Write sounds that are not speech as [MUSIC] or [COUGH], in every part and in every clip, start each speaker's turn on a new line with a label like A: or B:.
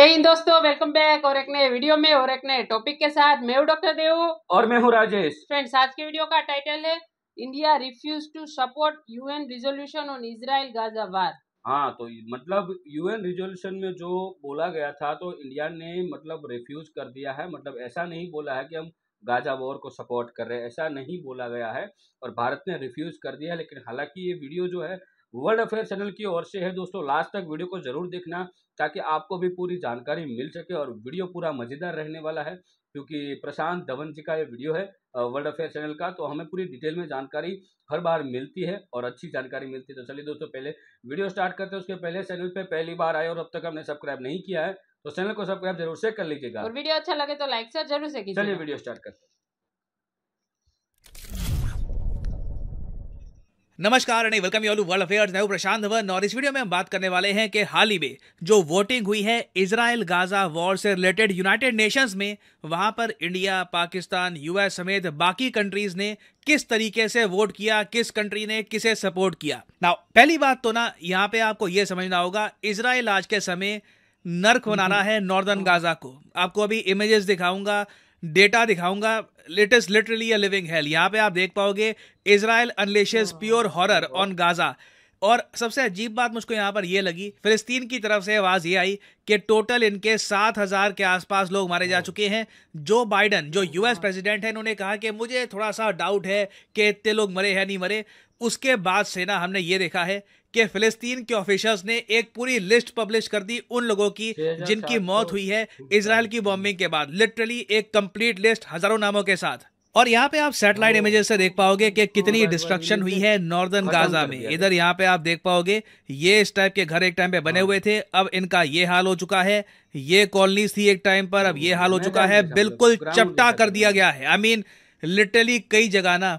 A: जय हिंद दोस्तों welcome back और एक नए वीडियो में और एक नए टॉपिक के साथ मैं हूं डॉक्टर देव और मैं हूं राजेश फ्रेंड्स आज के वीडियो का टाइटल है India refuse to support UN resolution on Israel Gaza war हाँ तो मतलब यूएन रिजोल्यूशन में जो बोला गया था तो इंडिया ने मतलब रिफ्यूज कर दिया है मतलब ऐसा नहीं बोला है कि हम गाजा वॉर को सपोर्ट कर रहे हैं ऐसा नहीं बोला गया है और भारत ने रिफ्यूज कर दिया लेकिन हालांकि ये वीडियो जो है वर्ल्ड अफेयर चैनल की ओर से है दोस्तों लास्ट तक वीडियो को जरूर देखना ताकि आपको भी पूरी जानकारी मिल सके और वीडियो पूरा मज़ेदार रहने वाला है क्योंकि प्रशांत धवन जी का ये वीडियो है वर्ल्ड अफेयर चैनल का तो हमें पूरी डिटेल में जानकारी हर बार मिलती है और अच्छी जानकारी मिलती है तो चलिए दोस्तों पहले वीडियो स्टार्ट करते हैं उसके पहले चैनल पे पहली बार आए और अब तक हमने सब्सक्राइब नहीं किया है तो चैनल को सब्सक्राइब
B: जरूर से कर लीजिएगा और
A: वीडियो अच्छा लगे तो लाइक से जरूर से चलिए
B: वीडियो स्टार्ट करते हैं नमस्कार and welcome you all world affairs मैं प्रशांत धवन और इस वीडियो में हम बात करने वाले हैं कि हाल ही में जो वोटिंग हुई है इसराइल गाजा वॉर से रिलेटेड यूनाइटेड नेशंस में वहां पर इंडिया पाकिस्तान यूएस समेत बाकी कंट्रीज ने किस तरीके से वोट किया किस कंट्री ने किसे सपोर्ट किया ना पहली बात तो ना यहाँ पे आपको ये समझना होगा इसराइल आज के समय नर्क बना रहा हम्म। है नॉर्दर्न गाजा को आपको अभी इमेजेस दिखाऊंगा डेटा दिखाऊंगा latest literally a living hell यहाँ पे आप देख पाओगे Israel unleash pure horror on Gaza और सबसे अजीब बात मुझको यहाँ पर यह लगी फिलिस्तीन की तरफ से आवाज़ ये आई कि टोटल इनके सात हज़ार के आसपास लोग मारे जा चुके हैं जो बाइडन जो यूएस प्रेसिडेंट हैं इन्होंने कहा कि मुझे थोड़ा सा डाउट है कि इतने लोग मरे हैं नहीं मरे उसके बाद सेना हमने ये देखा है कि फिलिस्तीन के ऑफिशर्स ने एक पूरी लिस्ट पब्लिश कर दी उन लोगों की जिनकी मौत हुई है इसराइल की बॉम्बिंग के बाद लिटरली एक कंप्लीट लिस्ट हजारों नामों के साथ और यहाँ पे आप सैटेलाइट इमेजेस से देख पाओगे कि कितनी डिस्ट्रक्शन हुई है नॉर्दर्न गाजा में इधर यहाँ पे आप देख पाओगे ये इस टाइप के घर एक टाइम पे बने हाँ। हुए थे अब इनका ये हाल हो चुका है ये कॉलोनीज थी एक टाइम पर अब ये हाल हो चुका है बिल्कुल चपटा कर तो दिया गया है आई मीन लिटरली कई जगह ना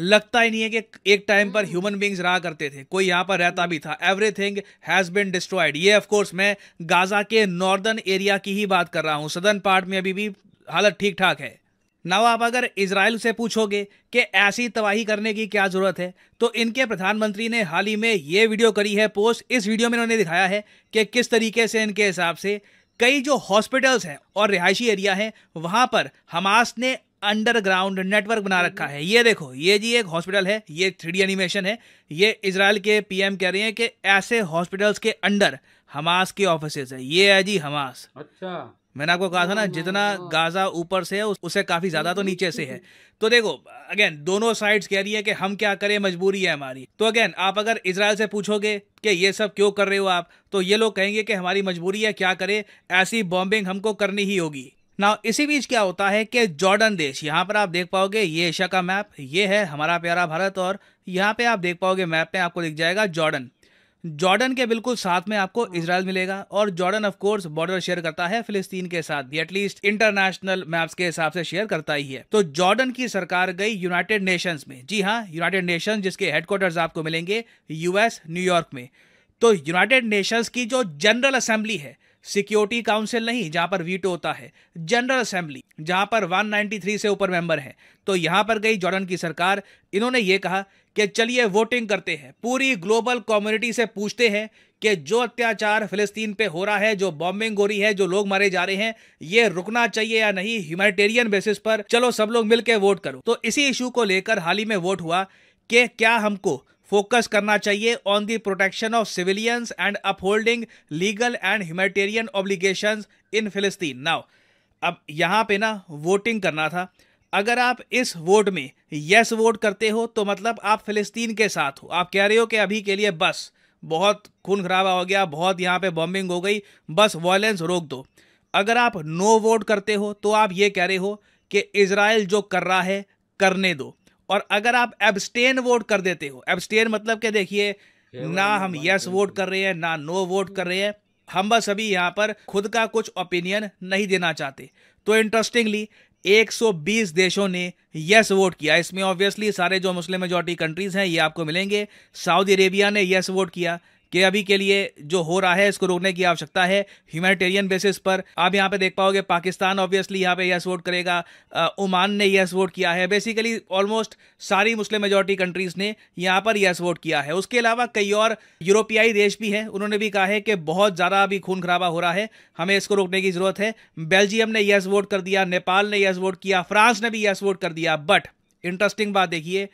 B: लगता ही नहीं है कि एक टाइम पर ह्यूमन बींग्स रहा करते थे कोई यहाँ पर रहता भी था एवरीथिंग हैज़ बिन डिस्ट्रॉयड ये ऑफकोर्स मैं गाजा के नॉर्दर्न एरिया की ही बात कर रहा हूँ सदर्न पार्ट में अभी भी हालत ठीक ठाक है नाव आप अगर इसराइल से पूछोगे कि ऐसी तबाही करने की क्या ज़रूरत है तो इनके प्रधानमंत्री ने हाल ही में ये वीडियो करी है पोस्ट इस वीडियो में इन्होंने दिखाया है कि किस तरीके से इनके हिसाब से कई जो हॉस्पिटल्स हैं और रिहायशी एरिया हैं वहाँ पर हमास ने अंडरग्राउंड नेटवर्क बना रखा है ये देखो ये जी एक हॉस्पिटल है ये थ्री एनिमेशन है ये इसराइल के पीएम कह रहे हैं कि ऐसे हॉस्पिटल्स के अंडर हमास के ऑफिस है ये है जी हमास अच्छा मैंने आपको कहा था ना जितना हाँ, हाँ, हाँ। गाजा ऊपर से है उससे काफी ज्यादा तो नीचे से है तो देखो अगेन दोनों साइड्स कह रही है कि हम क्या करें मजबूरी है हमारी तो अगेन आप अगर इसराइल से पूछोगे कि ये सब क्यों कर रहे हो आप तो ये लोग कहेंगे कि हमारी मजबूरी है क्या करें ऐसी बॉम्बिंग हमको करनी ही होगी ना इसी बीच क्या होता है कि जॉर्डन देश यहाँ पर आप देख पाओगे ये एशिया का मैप ये है हमारा प्यारा भारत और यहाँ पे आप देख पाओगे मैप में आपको दिख जाएगा जॉर्डन जॉर्डन के बिल्कुल साथ में आपको इसराइल हाँ। मिलेगा और Jordan of course border share करता है फिलिस्तीन के साथ भी एटलीस्ट इंटरनेशनल मैप्स के हिसाब से शेयर करता ही है तो जॉर्डन की सरकार गई यूनाइटेड नेशंस में जी हाँ यूनाइटेड नेशंस जिसके हेडक्वार्टर्स आपको मिलेंगे यूएस न्यूयॉर्क में तो यूनाइटेड नेशंस की जो जनरल असेंबली है सिक्योरिटी काउंसिल नहीं जहां पर वीटो होता है जनरल असेंबली जहां पर 193 से ऊपर मेंबर हैं तो यहां पर गई जॉर्डन की सरकार इन्होंने ये कहा कि चलिए वोटिंग करते हैं पूरी ग्लोबल कम्युनिटी से पूछते हैं कि जो अत्याचार फिलिस्तीन पे हो रहा है जो बॉम्बिंग हो रही है जो लोग मारे जा रहे हैं ये रुकना चाहिए या नहीं ह्यूमैनिटेरियन बेसिस पर चलो सब लोग मिलकर वोट करो तो इसी इशू को लेकर हाल ही में वोट हुआ कि क्या हमको फोकस करना चाहिए on the protection of civilians and upholding legal and humanitarian obligation in Palestine now अब यहाँ पे ना वोटिंग करना था अगर आप इस वोट में यस वोट करते हो तो मतलब आप फिलिस्तीन के साथ हो आप कह रहे हो कि अभी के लिए बस बहुत खून खराबा हो गया बहुत यहाँ पे बॉम्बिंग हो गई बस वॉयलेंस रोक दो अगर आप नो वोट करते हो तो आप ये कह रहे हो कि इसराइल जो कर रहा है करने दो और अगर आप एबस्टेन वोट कर देते हो एबस्टेन मतलब क्या देखिए ना हम यस वोट कर रहे हैं ना नो वोट कर रहे हैं हम बस अभी यहाँ पर खुद का कुछ ओपिनियन नहीं देना चाहते तो इंटरेस्टिंगली 120 देशों ने यस वोट किया इसमें ऑब्वियसली सारे जो मुस्लिम मेजोरिटी कंट्रीज हैं ये आपको मिलेंगे सऊदी अरेबिया ने यस वोट किया कि अभी के लिए जो हो रहा है इसको रोकने की आवश्यकता है ह्यूमैनिटेरियन बेसिस पर आप यहाँ पे देख पाओगे पाकिस्तान ऑब्वियसली यहाँ पे यस वोट करेगा ओमान ने यस वोट किया है बेसिकली ऑलमोस्ट सारी मुस्लिम मेजोरिटी कंट्रीज ने यहाँ पर यस वोट किया है उसके अलावा कई और यूरोपियाई देश भी हैं उन्होंने भी कहा है कि बहुत ज़्यादा अभी खून खराबा हो रहा है हमें इसको रोकने की ज़रूरत है बेल्जियम ने यस वोट कर दिया नेपाल ने यस वोट किया फ्रांस ने भी यस वोट कर दिया बट इंटरेस्टिंग बात देखिए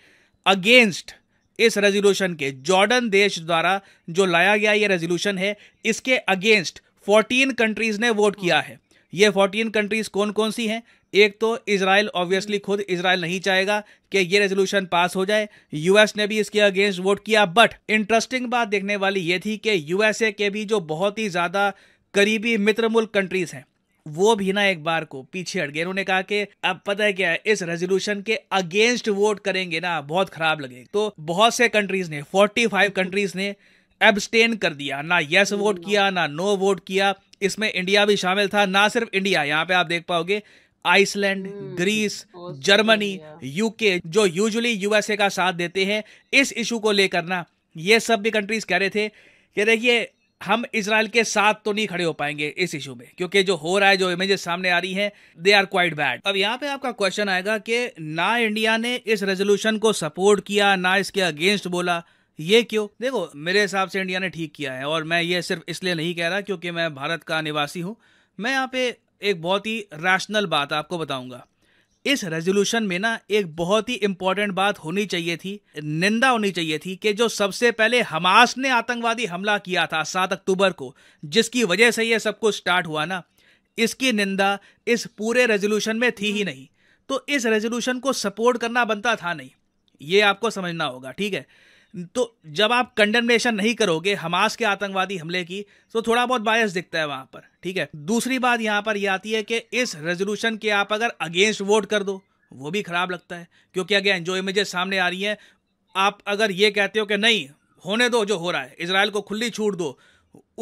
B: अगेंस्ट इस रेजोल्यूशन के जॉर्डन देश द्वारा जो लाया गया ये रेजोल्यूशन है इसके अगेंस्ट 14 कंट्रीज ने वोट किया है ये 14 कंट्रीज कौन कौन सी हैं एक तो इसराइल ऑब्वियसली खुद इसराइल नहीं चाहेगा कि ये रेजोल्यूशन पास हो जाए यूएस ने भी इसके अगेंस्ट वोट किया बट इंटरेस्टिंग बात देखने वाली ये थी कि यूएसए के भी जो बहुत ही ज़्यादा करीबी मित्र मुल्क कंट्रीज हैं वो भी ना एक बार को पीछे हट गए उन्होंने कहा कि अब पता है क्या है इस रेजोल्यूशन के अगेंस्ट वोट करेंगे ना बहुत खराब लगेगा तो बहुत से कंट्रीज ने 45 कंट्रीज ने एबस्टेन कर दिया ना यस वोट किया ना नो वोट किया इसमें इंडिया भी शामिल था ना सिर्फ इंडिया यहाँ पे आप देख पाओगे आइसलैंड ग्रीस जर्मनी यूके जो यूजली यूएसए का साथ देते हैं इस इशू को लेकर ना ये सब भी कंट्रीज कह रहे थे कि देखिए हम इसराइल के साथ तो नहीं खड़े हो पाएंगे इस इशू में क्योंकि जो हो रहा है जो इमेजेस सामने आ रही हैं दे आर क्वाइट बैड अब यहाँ पे आपका क्वेश्चन आएगा कि ना इंडिया ने इस रेजोल्यूशन को सपोर्ट किया ना इसके अगेंस्ट बोला ये क्यों देखो मेरे हिसाब से इंडिया ने ठीक किया है और मैं ये सिर्फ इसलिए नहीं कह रहा क्योंकि मैं भारत का निवासी हूँ मैं यहाँ पे एक बहुत ही रैशनल बात आपको बताऊंगा इस रेजोल्यूशन में ना एक बहुत ही इंपॉर्टेंट बात होनी चाहिए थी निंदा होनी चाहिए थी कि जो सबसे पहले हमास ने आतंकवादी हमला किया था सात अक्टूबर को जिसकी वजह से यह सब कुछ स्टार्ट हुआ ना इसकी निंदा इस पूरे रेजोल्यूशन में थी ही नहीं तो इस रेजोल्यूशन को सपोर्ट करना बनता था नहीं ये आपको समझना होगा ठीक है तो जब आप कंडेमनेशन नहीं करोगे हमास के आतंकवादी हमले की तो थोड़ा बहुत बायस दिखता है वहां पर ठीक है दूसरी बात यहां पर यह आती है कि इस रेजोल्यूशन के आप अगर अगेंस्ट वोट कर दो वो भी खराब लगता है क्योंकि अगेन जो इमेजेस सामने आ रही हैं आप अगर ये कहते हो कि नहीं होने दो जो हो रहा है इसराइल को खुली छूट दो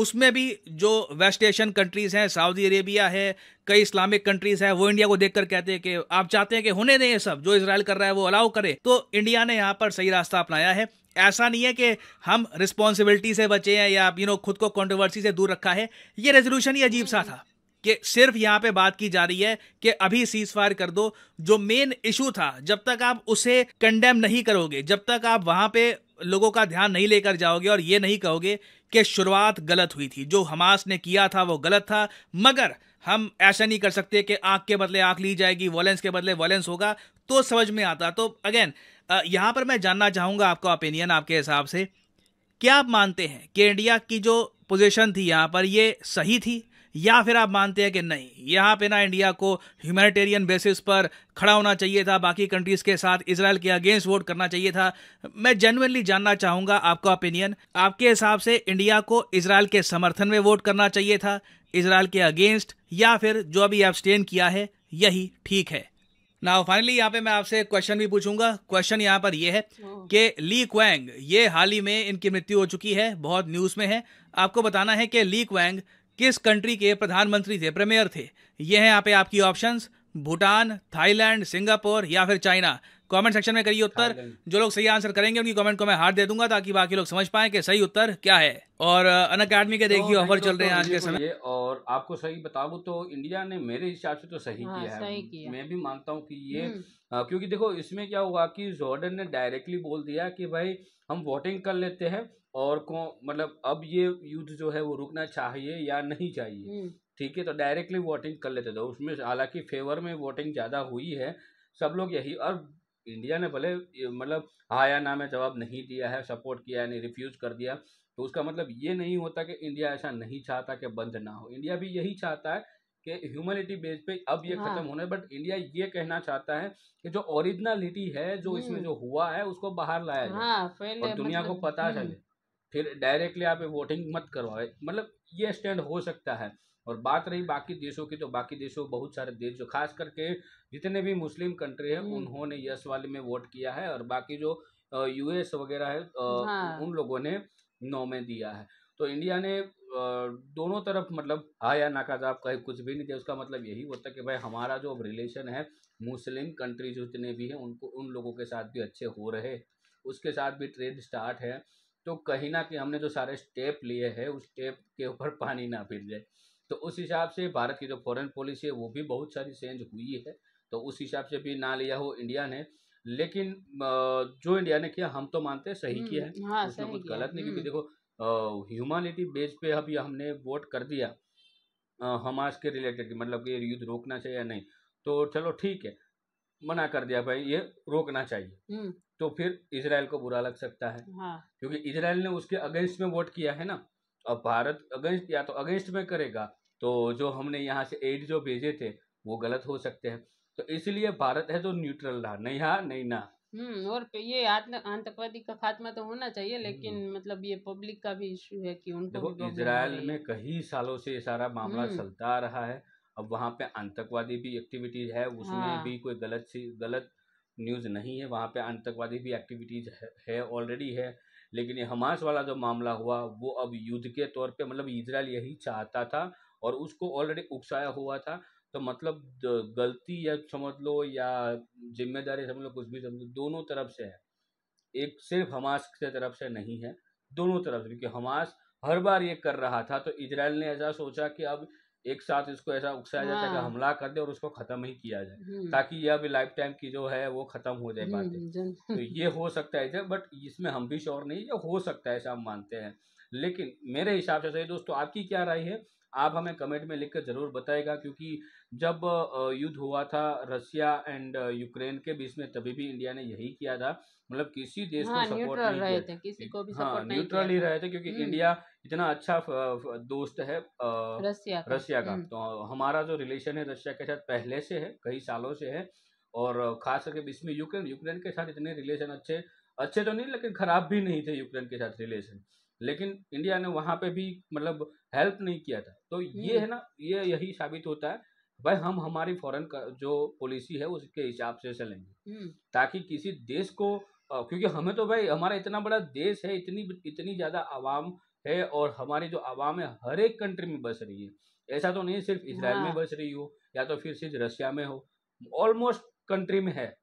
B: उसमें भी जो वेस्ट एशियन कंट्रीज़ हैं सऊदी अरेबिया है कई इस्लामिक कंट्रीज़ हैं वो इंडिया को देखकर कहते हैं कि आप चाहते हैं कि होने दें ये सब जो इसराइल कर रहा है वो अलाउ करे तो इंडिया ने यहाँ पर सही रास्ता अपनाया है ऐसा नहीं है कि हम रिस्पॉन्सिबिलिटी से बचे हैं या यू नो खुद को कॉन्ट्रोवर्सी से दूर रखा है ये रेजोल्यूशन ही अजीब सा था कि सिर्फ यहाँ पे बात की जा रही है कि अभी सीज फायर कर दो जो मेन इशू था जब तक आप उसे कंडेम नहीं करोगे जब तक आप वहाँ पे लोगों का ध्यान नहीं लेकर जाओगे और ये नहीं कहोगे कि शुरुआत गलत हुई थी जो हमास ने किया था वो गलत था मगर हम ऐसा नहीं कर सकते कि आग के बदले आग ली जाएगी वॉलेंस के बदले वॉलेंस होगा तो समझ में आता तो अगेन यहाँ पर मैं जानना चाहूँगा आपका ओपिनियन आपके हिसाब से क्या आप मानते हैं कि इंडिया की जो पोजीशन थी यहाँ पर ये सही थी या फिर आप मानते हैं कि नहीं यहाँ पे ना इंडिया को ह्यूमैनिटेरियन बेसिस पर खड़ा होना चाहिए था बाकी कंट्रीज के साथ इसराइल के अगेंस्ट वोट करना चाहिए था मैं जेनुअनली जानना चाहूँगा आपका ओपिनियन आपके हिसाब से इंडिया को इसराइल के समर्थन में वोट करना चाहिए था इसराइल के अगेंस्ट या फिर जो अभी एब्सटेन किया है यही ठीक है नाउ फाइनली यहाँ पे मैं आपसे क्वेश्चन भी पूछूंगा क्वेश्चन यहाँ पर ये है हाँ। कि ली क्वैंग ये हाल ही में इनकी मृत्यु हो चुकी है बहुत न्यूज़ में है आपको बताना है कि ली क्वैंग किस कंट्री के प्रधानमंत्री थे प्रीमियर थे ये हैं यहाँ पे आपकी ऑप्शंस भूटान थाईलैंड सिंगापुर या फिर चाइना कमेंट सेक्शन में करिए उत्तर जो लोग सही आंसर करेंगे उनकी कमेंट को मैं हार दे दूंगा ताकि बाकी लोग समझ पाए कि सही उत्तर क्या है और अन अकेडमी के देखिए तो ऑफर चल रहे तो हैं आज के समय
A: और आपको सही बताऊ तो इंडिया ने मेरे हिसाब से तो सही हाँ, किया है मैं भी मानता हूँ कि ये हम्म। क्योंकि देखो इसमें क्या हुआ कि जॉर्डन ने डायरेक्टली बोल दिया कि भाई हम वोटिंग कर लेते हैं और को मतलब अब ये युद्ध जो है वो रुकना चाहिए या नहीं चाहिए हम्म। ठीक है तो डायरेक्टली वोटिंग कर लेते थे तो उसमें हालांकि फेवर में वोटिंग ज़्यादा हुई है सब लोग यही और इंडिया ने भले मतलब हाँ या ना में जवाब नहीं दिया है सपोर्ट किया यानी रिफ्यूज़ कर दिया तो उसका मतलब ये नहीं होता कि इंडिया ऐसा नहीं चाहता कि बंद ना हो इंडिया भी यही चाहता है कि ह्यूमनिटी बेस पे अब ये हाँ। खत्म होना है बट इंडिया ये कहना चाहता है कि जो ओरिजिनलिटी है जो हम्म। इसमें जो हुआ है उसको बाहर लाया जाए हाँ, और दुनिया मतलब, को पता हम्म। चले फिर डायरेक्टली आप वोटिंग मत करवाए मतलब ये स्टैंड हो सकता है और बात रही बाकी देशों की तो बाकी देशों बहुत सारे देश जो खास करके जितने भी मुस्लिम कंट्री है हम्म। उन्होंने यस वाले में वोट किया है और बाकी जो यूएस वगैरह है हाँ। उन लोगों ने नो में दिया है तो इंडिया ने दोनों तरफ मतलब हाँ या नाकाजाब कहीं कुछ भी नहीं दिया उसका मतलब यही होता है कि भाई हमारा जो रिलेशन है मुस्लिम कंट्री जितने भी हैं उनको उन लोगों के साथ भी अच्छे हो रहे उसके साथ भी ट्रेड स्टार्ट है तो कहीं ना कहीं हमने जो सारे स्टेप लिए हैं उस स्टेप के ऊपर पानी ना फिर जाए तो उस हिसाब से भारत की जो फॉरेन पॉलिसी है वो भी बहुत सारी चेंज हुई है तो उस हिसाब से भी ना लिया हो इंडिया ने लेकिन जो इंडिया ने किया हम तो मानते हैं सही किया है हम्म, हाँ, उसमें कुछ गलत नहीं क्योंकि हम्म। देखो ह्यूमैनिटी बेस पे अभी हमने वोट कर दिया हमास के रिलेटेड मतलब कि युद्ध रोकना चाहिए या नहीं तो चलो ठीक है मना कर दिया भाई ये रोकना चाहिए हम्म। तो फिर इसराइल को बुरा लग सकता है हाँ। क्योंकि इसराइल ने उसके अगेंस्ट में वोट किया है ना अब भारत अगेंस्ट या तो अगेंस्ट में करेगा तो जो हमने यहाँ से एड जो भेजे थे वो गलत हो सकते हैं तो इसलिए भारत है जो तो न्यूट्रल रहा नहीं हाँ नहीं ना हम्म और ये आतंकवादी का खात्मा तो होना चाहिए हम्म। लेकिन मतलब ये पब्लिक का भी इशू है कि उनको देखो इसराइल में कई सालों से ये सारा मामला हम्म। चलता रहा है अब वहाँ पे आतंकवादी भी एक्टिविटीज है उसमें हाँ। भी कोई गलत सी गलत न्यूज़ नहीं है वहाँ पे आतंकवादी भी एक्टिविटीज़ है ऑलरेडी है, है लेकिन ये हमास वाला जो मामला हुआ वो अब युद्ध के तौर पे मतलब इसराइल यही चाहता था और उसको ऑलरेडी उकसाया हुआ था तो मतलब गलती या समझ लो या जिम्मेदारी समझ लो कुछ भी समझ लो दोनों तरफ से है एक सिर्फ हमास की तरफ से नहीं है दोनों तरफ से क्योंकि हमास हर बार ये कर रहा था तो इसराइल ने ऐसा सोचा कि अब एक साथ इसको ऐसा उकसाया जाता है हाँ। हमला कर दे और उसको खत्म ही किया जाए हम्म। ताकि यह भी लाइफ टाइम की जो है वो खत्म हो जाए बातें हम्म, तो ये हो सकता है बट इसमें हम भी श्योर नहीं ये हो सकता है ऐसा हम मानते हैं लेकिन मेरे हिसाब से सही तो दोस्तों आपकी क्या राय है आप हमें कमेंट में कर ज़रूर बताएगा क्योंकि जब युद्ध हुआ था रशिया एंड यूक्रेन के बीच में तभी भी इंडिया ने यही किया था मतलब किसी देश हाँ, को सपोर्ट नहीं रहे थे किसी को भी हाँ, न्यूट्रल ही रहे थे क्योंकि हम्म। इंडिया इतना अच्छा दोस्त है रशिया का, का। हम्म। तो हमारा जो रिलेशन है रशिया के साथ पहले से है कई सालों से है और खास करके इसमें यूक्रेन यूक्रेन के साथ इतने रिलेशन अच्छे अच्छे तो नहीं लेकिन खराब भी नहीं थे यूक्रेन के साथ रिलेशन लेकिन इंडिया ने वहाँ पे भी मतलब हेल्प नहीं किया था तो ये है हम्म। ना ये यही साबित होता है भाई हम हमारी फॉरेन जो पॉलिसी है उसके हिसाब से चलेंगे हम्म। ताकि किसी देश को क्योंकि हमें तो भाई हमारा इतना बड़ा देश है इतनी इतनी ज़्यादा आवाम है और हमारी जो आवाम है हर एक कंट्री में बस रही है ऐसा तो नहीं सिर्फ इसराइल में हाँ। बस रही हो या तो फिर सिर्फ रशिया में हो ऑलमोस्ट कंट्री में है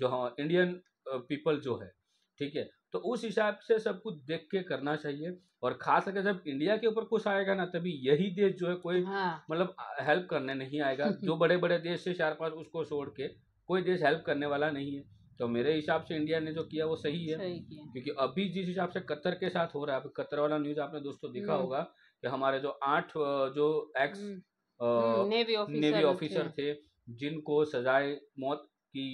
A: जो हाँ इंडियन पीपल जो है ठीक है तो उस हिसाब से सब कुछ देख के करना चाहिए और खास करके जब इंडिया के ऊपर कुछ आएगा ना तभी यही देश जो है कोई हाँ। मतलब हेल्प करने नहीं आएगा [LAUGHS] जो बड़े बड़े देश से चार पांच उसको छोड़ के कोई देश हेल्प करने वाला नहीं है तो मेरे हिसाब से इंडिया ने जो किया वो सही है सही क्योंकि अभी जिस हिसाब से कतर के साथ हो रहा है कतर वाला न्यूज आपने दोस्तों देखा हम्म। होगा कि हमारे जो आठ जो एक्स नेवी ऑफिसर थे जिनको सजाए मौत की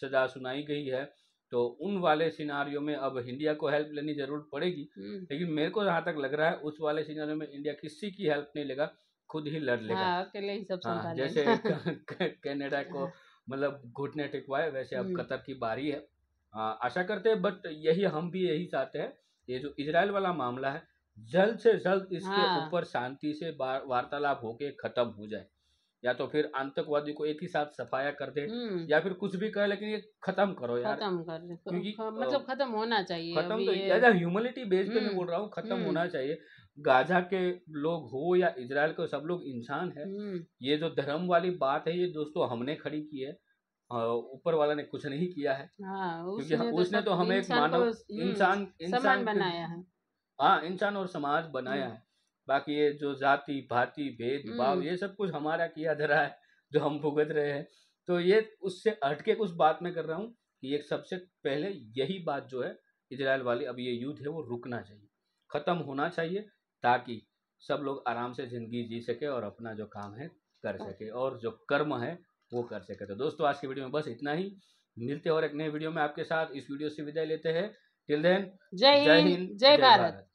A: सजा सुनाई गई है तो उन वाले सिनारियों में अब इंडिया को हेल्प लेनी जरूर पड़ेगी हम्म। लेकिन मेरे को जहां तक लग रहा है उस वाले सिनारियों में इंडिया किसी की हेल्प नहीं लेगा खुद ही लड़ लेगा हाँ, अकेले ही सब हाँ, जैसे [LAUGHS] कनाडा को मतलब घुटने टिकवाए वैसे अब हम्म। कतर की बारी है आ, आशा करते हैं बट यही हम भी यही चाहते हैं ये जो इसराइल वाला मामला है जल्द से जल्द इसके हाँ। ऊपर शांति से वार्तालाप होके खत्म हो जाए या तो फिर आतंकवादी को एक ही साथ सफाया कर दे हम्म। या फिर कुछ भी करे लेकिन ये खत्म करो यार खत्म कर क्योंकि मतलब खत्म होना चाहिए खत्म तो ह्यूमनिटी बेस पे मैं हम्म। बोल रहा हूँ खत्म होना चाहिए गाजा के लोग हो या इसराइल के सब लोग इंसान है हम्म। ये जो धर्म वाली बात है ये दोस्तों हमने खड़ी की है ऊपर वाला ने कुछ नहीं किया है हाँ, उसने तो उसने तो, तो हमें एक मानव हम्म, इंसान इंसान बनाया है हाँ इंसान और समाज बनाया हम्म। है बाकी ये जो जाति भांति भेद भाव ये सब कुछ हमारा किया धरा है जो हम भुगत रहे हैं तो ये उससे हटके कुछ बात में कर रहा हूँ कि एक सबसे पहले यही बात जो है इसराइल वाली अब ये युद्ध है वो रुकना चाहिए खत्म होना चाहिए ताकि सब लोग आराम से ज़िंदगी जी सके और अपना जो काम है कर हाँ। सके और जो कर्म है वो कर सके तो दोस्तों आज की वीडियो में बस इतना ही मिलते और एक नए वीडियो में आपके साथ इस वीडियो से विदाई लेते हैं टिल देन जय हिंद जय भारत